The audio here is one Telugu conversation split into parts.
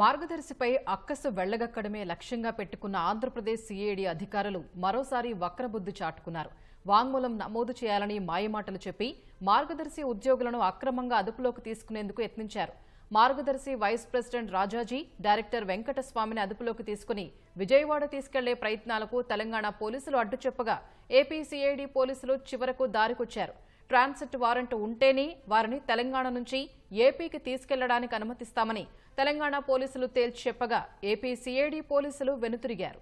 మార్గదర్శిపై అక్కసు వెళ్లగక్కడమే లక్ష్యంగా పెట్టుకున్న ఆంధ్రప్రదేశ్ సీఏడీ అధికారులు మరోసారి వక్రబుద్ధి చాటుకున్నారు వాంగ్మూలం నమోదు చేయాలని మాయమాటలు చెప్పి మార్గదర్శి ఉద్యోగులను అక్రమంగా అదుపులోకి తీసుకునేందుకు యత్నించారు Margadarsi vice president Rajaji director వెంకటస్వామిని అదుపులోకి తీసుకుని విజయవాడ తీసుకెళ్లే ప్రయత్నాలకు తెలంగాణ పోలీసులు అడ్డు చెప్పగా ఏపీ సీఐడి పోలీసులు చివరకు దారికొచ్చారు ట్రాన్సిట్ వారెంట్ ఉంటేనే వారిని తెలంగాణ నుంచి ఏపీకి తీసుకెళ్లడానికి అనుమతిస్తామని తెలంగాణ పోలీసులు తేల్చి చెప్పగా ఏపీ సిఐడి పోలీసులు వెనుతిరిగారు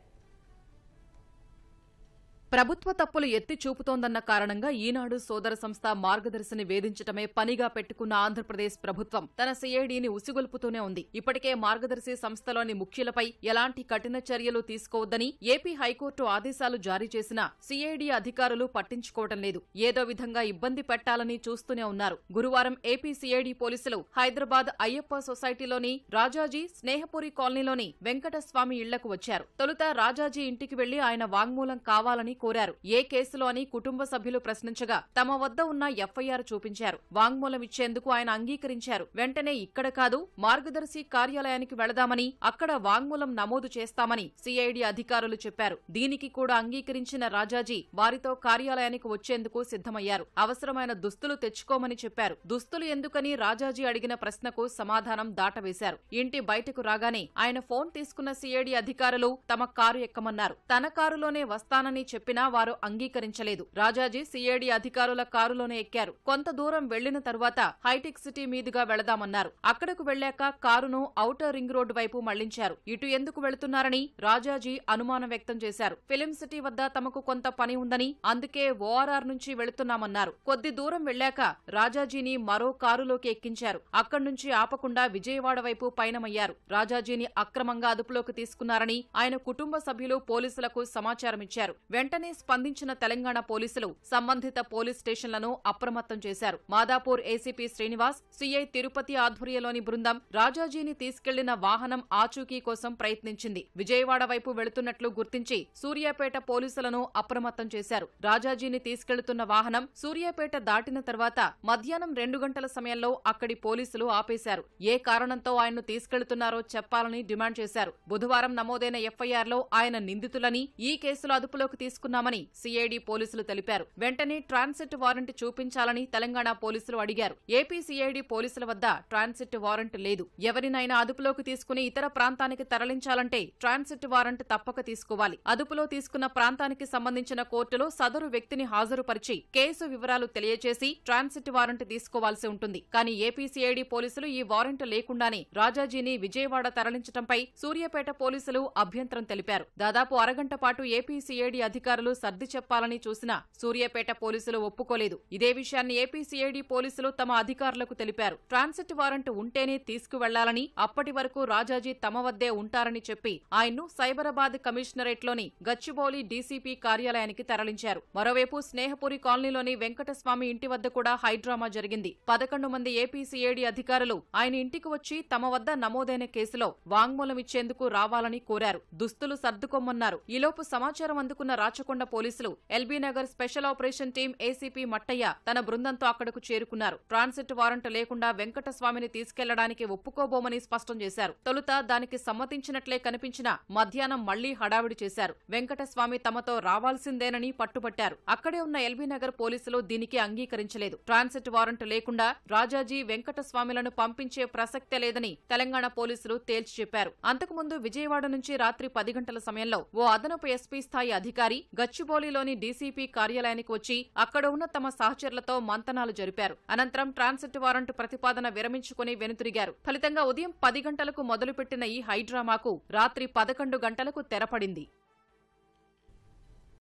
ప్రభుత్వ తప్పులు ఎత్తి చూపుతోందన్న కారణంగా ఈనాడు సోదర సంస్థ మార్గదర్శిని వేధించటమే పనిగా పెట్టుకున్న ఆంధ్రప్రదేశ్ ప్రభుత్వం తన సిఐడిని ఉసిగొల్పుతూనే ఉంది ఇప్పటికే మార్గదర్శి సంస్థలోని ముఖ్యులపై ఎలాంటి కఠిన చర్యలు తీసుకోవద్దని ఏపీ హైకోర్టు ఆదేశాలు జారీ చేసినా సిఐడి అధికారులు పట్టించుకోవటం లేదు ఏదో విధంగా ఇబ్బంది పెట్టాలని చూస్తూనే ఉన్నారు గురువారం ఏపీ సిఐడి పోలీసులు హైదరాబాద్ అయ్యప్ప సొసైటీలోని రాజాజీ స్నేహపురి కాలనీలోని వెంకటస్వామి ఇళ్లకు వచ్చారు తొలుత రాజాజీ ఇంటికి వెళ్లి ఆయన వాంగ్మూలం కావాలని కోరారు ఏ కేసులో అని కుటుంబ సభ్యులు ప్రశ్నించగా తమ వద్ద ఉన్న ఎఫ్ఐఆర్ చూపించారు వాంగ్మూలం ఇచ్చేందుకు ఆయన అంగీకరించారు వెంటనే ఇక్కడ కాదు మార్గదర్శి కార్యాలయానికి వెళదామని అక్కడ వాంగ్మూలం నమోదు చేస్తామని సిఐడి అధికారులు చెప్పారు దీనికి కూడా అంగీకరించిన రాజాజీ వారితో కార్యాలయానికి వచ్చేందుకు సిద్దమయ్యారు అవసరమైన దుస్తులు తెచ్చుకోమని చెప్పారు దుస్తులు ఎందుకని రాజాజీ అడిగిన ప్రశ్నకు సమాధానం దాటవేశారు ఇంటి బయటకు రాగానే ఆయన ఫోన్ తీసుకున్న సిఐడి అధికారులు తమ కారు ఎక్కమన్నారు తన కారులోనే వస్తానని చెప్పి చెప్పినా వారు అంగీకరించలేదు రాజాజీ సిఐడి అధికారుల కారులోనే ఎక్కారు కొంత దూరం వెళ్లిన తరువాత హైటెక్ సిటీ మీదుగా వెళదామన్నారు అక్కడకు వెళ్లాక కారును ఔటర్ రింగ్ రోడ్డు వైపు మళ్లించారు ఇటు ఎందుకు వెళుతున్నారని రాజాజీ అనుమానం వ్యక్తం చేశారు ఫిలిం సిటీ వద్ద తమకు కొంత పని ఉందని అందుకే ఓఆర్ఆర్ నుంచి వెళుతున్నామన్నారు కొద్ది దూరం వెళ్లాక రాజాజీని మరో కారులోకి ఎక్కించారు అక్కడి నుంచి ఆపకుండా విజయవాడ వైపు పయనమయ్యారు రాజాజీని అక్రమంగా అదుపులోకి తీసుకున్నారని ఆయన కుటుంబ సభ్యులు పోలీసులకు సమాచారమిచ్చారు వెంటనే వెంటనే స్పందించిన తెలంగాణ పోలీసులు సంబంధిత పోలీస్ స్టేషన్లను అప్రమత్తం చేశారు మాదాపూర్ ఏసీపీ శ్రీనివాస్ సీఐ తిరుపతి ఆధ్వర్యంలోని బృందం రాజాజీని తీసుకెళ్లిన వాహనం ఆచూకీ కోసం ప్రయత్నించింది విజయవాడ వైపు వెళుతున్నట్లు గుర్తించి సూర్యాపేట పోలీసులను అప్రమత్తం చేశారు రాజాజీని తీసుకెళ్తున్న వాహనం సూర్యాపేట దాటిన తర్వాత మధ్యాహ్నం రెండు గంటల సమయంలో అక్కడి పోలీసులు ఆపేశారు ఏ కారణంతో ఆయన్ను తీసుకెళ్తున్నారో చెప్పాలని డిమాండ్ చేశారు బుధవారం నమోదైన ఎఫ్ఐఆర్లో ఆయన నిందితులని ఈ కేసులో అదుపులోకి తీసుకున్నారు తీసుకున్నామని సిఐడి పోలీసులు తెలిపారు వెంటనే ట్రాన్సిట్ వారెంట్ చూపించాలని తెలంగాణ పోలీసులు అడిగారు ఏపీ సిఐడి పోలీసుల వద్ద ట్రాన్సిట్ వారెంట్ లేదు ఎవరినైనా అదుపులోకి తీసుకుని ఇతర ప్రాంతానికి తరలించాలంటే ట్రాన్సిట్ వారెంట్ తప్పక తీసుకోవాలి అదుపులో తీసుకున్న ప్రాంతానికి సంబంధించిన కోర్టులో సదరు వ్యక్తిని హాజరుపరిచి కేసు వివరాలు తెలియజేసి ట్రాన్సిట్ వారెంట్ తీసుకోవాల్సి ఉంటుంది కానీ ఏపీసీఐడి పోలీసులు ఈ వారెంట్ లేకుండానే రాజాజీని విజయవాడ తరలించడంపై సూర్యాపేట పోలీసులు అభ్యంతరం తెలిపారు దాదాపు అరగంట పాటు ఏపీసీఐడి అధికారులు అధికారులు సర్ది చెప్పాలని చూసినా సూర్యాపేట పోలీసులు ఒప్పుకోలేదు ఇదే విషయాన్ని ఏపీసీఐడి పోలీసులు తమ అధికారులకు తెలిపారు ట్రాన్సిట్ వారెంట్ ఉంటేనే తీసుకువెళ్లాలని అప్పటి వరకు రాజాజీ తమ వద్దే ఉంటారని చెప్పి ఆయన్ను సైబరాబాద్ కమిషనరేట్లోని గచ్చిబౌలి డీసీపీ కార్యాలయానికి తరలించారు మరోవైపు స్నేహపురి కాలనీలోని వెంకటస్వామి ఇంటి వద్ద కూడా హైడ్రామా జరిగింది పదకొండు మంది ఏపీసీఏడీ అధికారులు ఆయన ఇంటికి వచ్చి తమ వద్ద నమోదైన కేసులో వాంగ్మూలమిచ్చేందుకు రావాలని కోరారు దుస్తులు సర్దుకోమన్నారు ఈలోపు సమాచారం అందుకున్న రాచ రాచకొండ పోలీసులు LB Nagar special operation team ACP Mattaiah తన బృందంతో అక్కడకు చేరుకున్నారు ట్రాన్సిట్ వారెంట్ లేకుండా వెంకటస్వామిని తీసుకెళ్లడానికి ఒప్పుకోబోమని స్పష్టం చేశారు తొలుత దానికి సమ్మతించినట్లే కనిపించినా మధ్యాహ్నం మళ్లీ హడావిడి చేశారు వెంకటస్వామి తమతో రావాల్సిందేనని పట్టుబట్టారు అక్కడే ఉన్న ఎల్బీనగర్ పోలీసులు దీనికి అంగీకరించలేదు ట్రాన్సిట్ వారెంట్ లేకుండా రాజాజీ వెంకటస్వామిలను పంపించే ప్రసక్తే లేదని తెలంగాణ పోలీసులు తేల్చి చెప్పారు అంతకుముందు విజయవాడ నుంచి రాత్రి పది గంటల సమయంలో ఓ అదనపు ఎస్పీ స్థాయి అధికారి గచ్చిబౌలిలోని డీసీపీ కార్యాలయానికి వచ్చి అక్కడ ఉన్న తమ సహచరులతో మంతనాలు జరిపారు అనంతరం ట్రాన్సిట్ వారెంట్ ప్రతిపాదన విరమించుకుని వెనుతిరిగారు ఫలితంగా ఉదయం పది గంటలకు మొదలుపెట్టిన ఈ హైడ్రామాకు రాత్రి పదకొండు గంటలకు తెరపడింది